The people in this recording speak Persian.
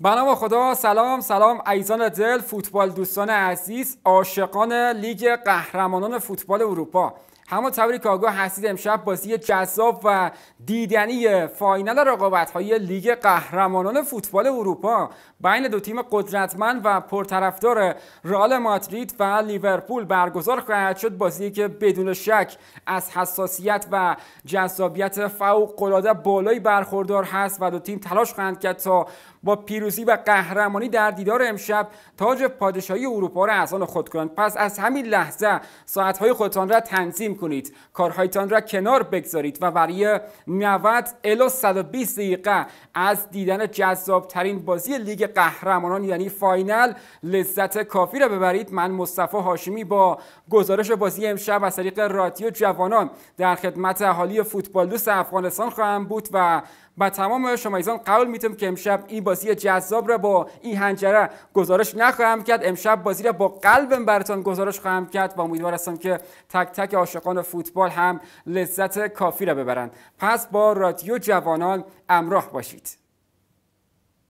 بنام خدا سلام سلام ایزان دل فوتبال دوستان عزیز عاشقان لیگ قهرمانان فوتبال اروپا همون طوری که آگاه هستید امشب بازی جذاب و دیدنی فاینل رقابت های لیگ قهرمانان فوتبال اروپا بین دو تیم قدرتمند و پرطرفدار رئال مادرید و لیورپول برگزار خواهد شد بازی که بدون شک از حساسیت و جذابیت فوق العاده بالایی برخوردار هست و دو تیم تلاش خواهند کرد تا با پیروزی و قهرمانی در دیدار امشب تاج پادشاهی اروپا را از آن خود کنند پس از همین لحظه های خودتان را تنظیم کنید کارهایتان را کنار بگذارید و برای 90 الی 120 دقیقه از دیدن جذاب ترین بازی لیگ قهرمانان یعنی فاینل لذت کافی را ببرید من مصطفی هاشمی با گزارش بازی امشب از طریق رادیو جوانان در خدمت اهالی فوتبال دوست افغانستان خواهم بود و با تمام ایزان قول میتونم که امشب این بازی جذاب را با این هنجره گزارش نخواهم کرد امشب بازی را با قلبم براتون گزارش خواهم کرد و امیدوار هستم که تک تک عاشق عاشقان فوتبال هم لذت کافی را ببرند پس با رادیو جوانان امراه باشید